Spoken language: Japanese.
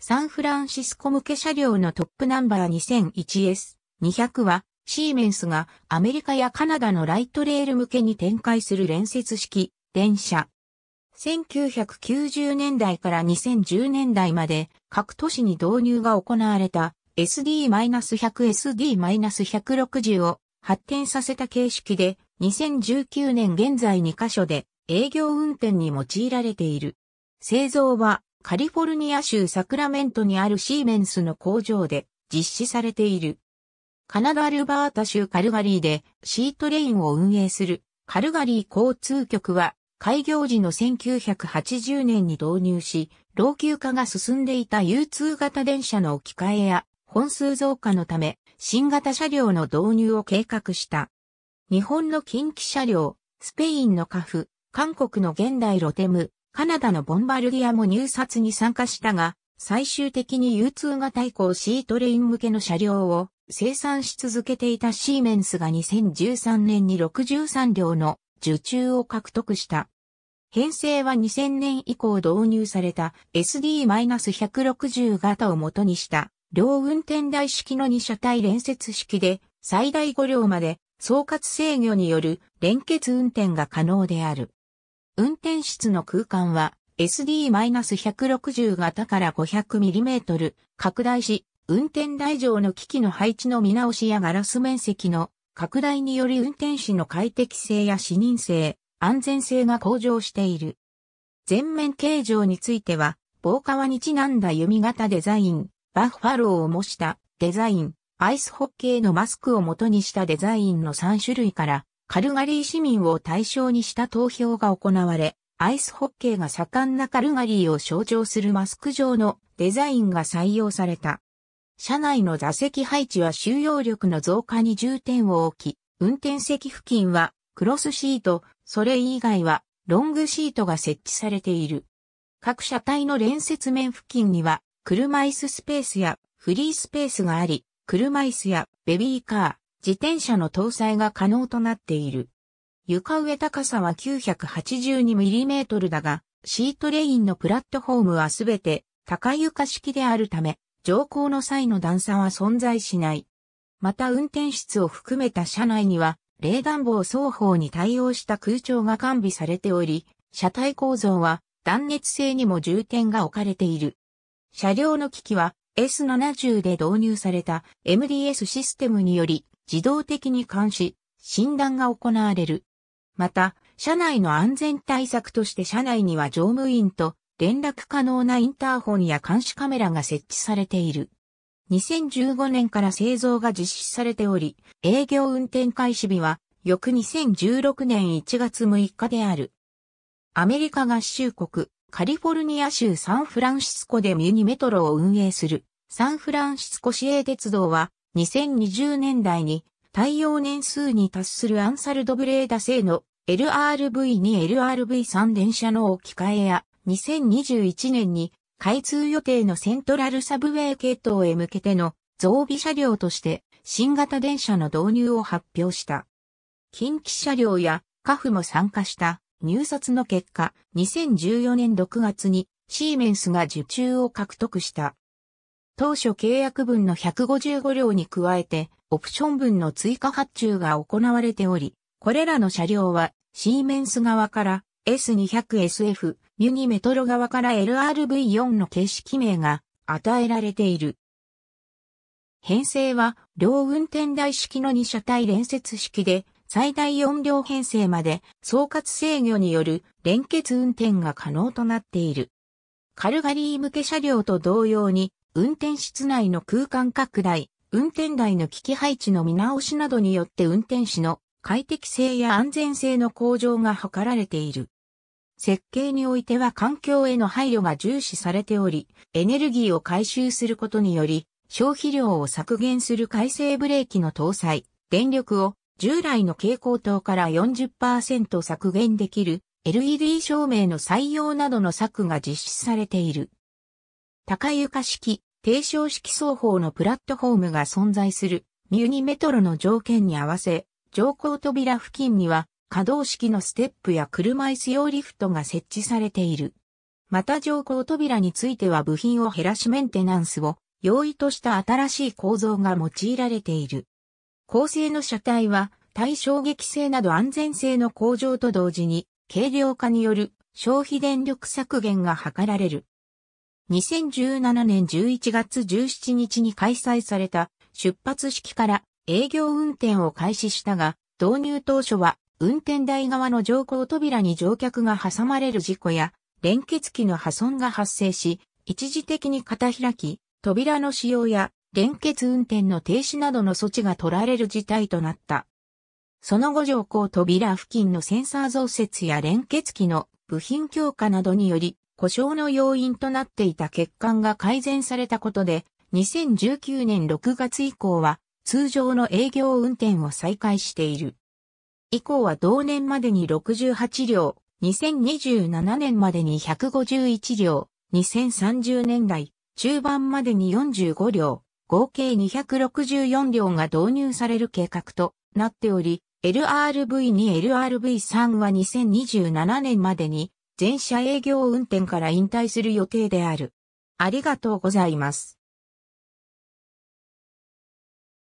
サンフランシスコ向け車両のトップナンバー 2001S200 は、シーメンスがアメリカやカナダのライトレール向けに展開する連接式電車。1990年代から2010年代まで各都市に導入が行われた SD-100、SD-160 を発展させた形式で2019年現在2カ所で営業運転に用いられている。製造はカリフォルニア州サクラメントにあるシーメンスの工場で実施されている。カナダアルバータ州カルガリーでシートレインを運営するカルガリー交通局は開業時の1980年に導入し、老朽化が進んでいた U2 型電車の置き換えや本数増加のため新型車両の導入を計画した。日本の近畿車両、スペインのカフ、韓国の現代ロテム、カナダのボンバルディアも入札に参加したが、最終的に U2 型以降ートレイン向けの車両を生産し続けていたシーメンスが2013年に63両の受注を獲得した。編成は2000年以降導入された SD-160 型を元にした両運転台式の2車体連接式で最大5両まで総括制御による連結運転が可能である。運転室の空間は SD-160 型から 500mm 拡大し、運転台上の機器の配置の見直しやガラス面積の拡大により運転士の快適性や視認性、安全性が向上している。全面形状については、防はにちなんだ弓型デザイン、バッファローを模したデザイン、アイスホッケーのマスクを元にしたデザインの3種類からカルガリー市民を対象にした投票が行われ、アイスホッケーが盛んなカルガリーを象徴するマスク状のデザインが採用された。車内の座席配置は収容力の増加に重点を置き、運転席付近はクロスシート、それ以外はロングシートが設置されている。各車体の連接面付近には車椅子スペースやフリースペースがあり、車椅子やベビーカー、自転車の搭載が可能となっている。床上高さは 982mm だが、シートレインのプラットフォームはすべて高床式であるため、乗降の際の段差は存在しない。また運転室を含めた車内には、冷暖房双方に対応した空調が完備されており、車体構造は断熱性にも重点が置かれている。車両の機器は S70 で導入された MDS システムにより自動的に監視、診断が行われる。また、車内の安全対策として車内には乗務員と連絡可能なインターホンや監視カメラが設置されている。2015年から製造が実施されており、営業運転開始日は翌2016年1月6日である。アメリカ合衆国、カリフォルニア州サンフランシスコでミュニメトロを運営するサンフランシスコ市営鉄道は2020年代に耐用年数に達するアンサルドブレーダ製の LRV 2 LRV3 電車の置き換えや2021年に開通予定のセントラルサブウェイ系統へ向けての増備車両として新型電車の導入を発表した。近畿車両やカフも参加した入札の結果、2014年6月にシーメンスが受注を獲得した。当初契約分の155両に加えて、オプション分の追加発注が行われており、これらの車両は、シーメンス側から S200SF、ミュニメトロ側から LRV4 の形式名が与えられている。編成は、両運転台式の2車体連接式で、最大4両編成まで総括制御による連結運転が可能となっている。カルガリー向け車両と同様に運転室内の空間拡大、運転台の機器配置の見直しなどによって運転士の快適性や安全性の向上が図られている。設計においては環境への配慮が重視されており、エネルギーを回収することにより、消費量を削減する回生ブレーキの搭載、電力を従来の蛍光灯から40%削減できる LED 照明の採用などの策が実施されている。高床式、低床式双方のプラットフォームが存在するミュニメトロの条件に合わせ、乗降扉付近には可動式のステップや車椅子用リフトが設置されている。また乗降扉については部品を減らしメンテナンスを容易とした新しい構造が用いられている。構成の車体は対衝撃性など安全性の向上と同時に軽量化による消費電力削減が図られる。2017年11月17日に開催された出発式から営業運転を開始したが、導入当初は運転台側の乗降扉に乗客が挟まれる事故や連結機の破損が発生し、一時的に片開き、扉の使用や連結運転の停止などの措置が取られる事態となった。その後乗降扉付近のセンサー増設や連結機の部品強化などにより、故障の要因となっていた欠陥が改善されたことで、2019年6月以降は通常の営業運転を再開している。以降は同年までに68両、2027年までに151両、2030年代中盤までに45両、合計264両が導入される計画となっており、LRV2、LRV3 は2027年までに全車営業運転から引退する予定である。ありがとうございます。